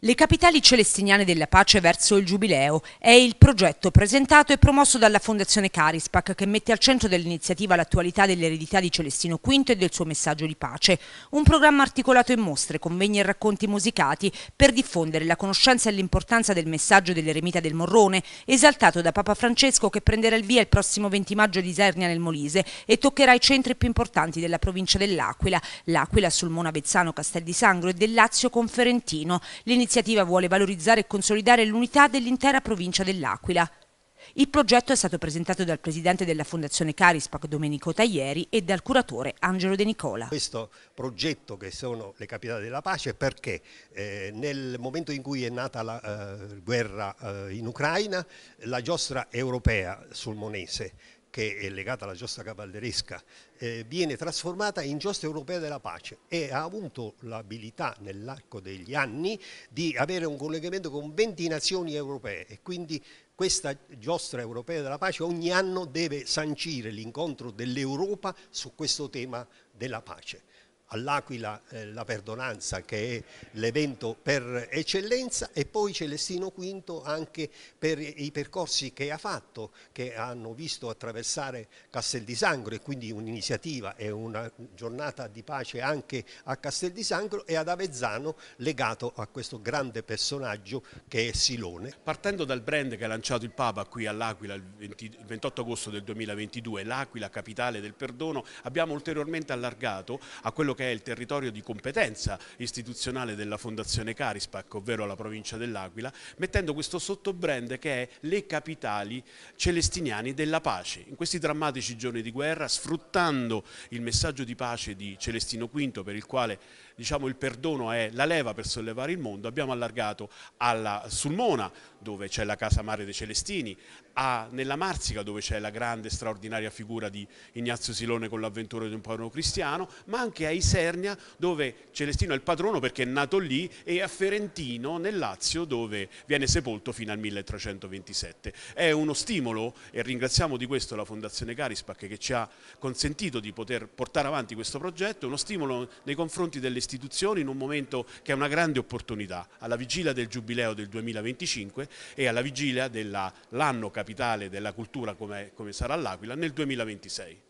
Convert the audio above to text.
Le capitali celestiniane della pace verso il Giubileo è il progetto presentato e promosso dalla Fondazione Carispac che mette al centro dell'iniziativa l'attualità dell'eredità di Celestino V e del suo messaggio di pace. Un programma articolato in mostre, convegni e racconti musicati per diffondere la conoscenza e l'importanza del messaggio dell'Eremita del Morrone, esaltato da Papa Francesco che prenderà il via il prossimo 20 maggio di Isernia nel Molise e toccherà i centri più importanti della provincia dell'Aquila, l'Aquila sul Monavezzano, Castel di Sangro e del Lazio con Ferentino. L'inizia L'iniziativa vuole valorizzare e consolidare l'unità dell'intera provincia dell'Aquila. Il progetto è stato presentato dal presidente della Fondazione Carispac Domenico Taglieri e dal curatore Angelo De Nicola. Questo progetto che sono le capitali della pace perché eh, nel momento in cui è nata la eh, guerra eh, in Ucraina la giostra europea sul Monese che è legata alla giostra cavalleresca, eh, viene trasformata in giostra europea della pace e ha avuto l'abilità nell'arco degli anni di avere un collegamento con 20 nazioni europee e quindi questa giostra europea della pace ogni anno deve sancire l'incontro dell'Europa su questo tema della pace all'Aquila eh, la perdonanza che è l'evento per eccellenza e poi Celestino V anche per i percorsi che ha fatto che hanno visto attraversare Castel di Sangro e quindi un'iniziativa e una giornata di pace anche a Castel di Sangro e ad Avezzano legato a questo grande personaggio che è Silone. Partendo dal brand che ha lanciato il Papa qui all'Aquila il, 28 agosto del 2022, l'Aquila capitale del perdono, abbiamo ulteriormente allargato a quello che è il territorio di competenza istituzionale della Fondazione Carispac, ovvero la provincia dell'Aquila, mettendo questo sottobrand che è le capitali celestiniani della pace. In questi drammatici giorni di guerra, sfruttando il messaggio di pace di Celestino V, per il quale diciamo, il perdono è la leva per sollevare il mondo, abbiamo allargato alla Sulmona, dove c'è la casa mare dei Celestini, a, nella Marsica, dove c'è la grande straordinaria figura di Ignazio Silone con l'avventura di un povero cristiano, ma anche ai Isernia dove Celestino è il padrono perché è nato lì e a Ferentino nel Lazio dove viene sepolto fino al 1327. È uno stimolo e ringraziamo di questo la Fondazione Carispac che ci ha consentito di poter portare avanti questo progetto, uno stimolo nei confronti delle istituzioni in un momento che è una grande opportunità, alla vigilia del Giubileo del 2025 e alla vigilia dell'anno capitale della cultura come, come sarà l'Aquila nel 2026.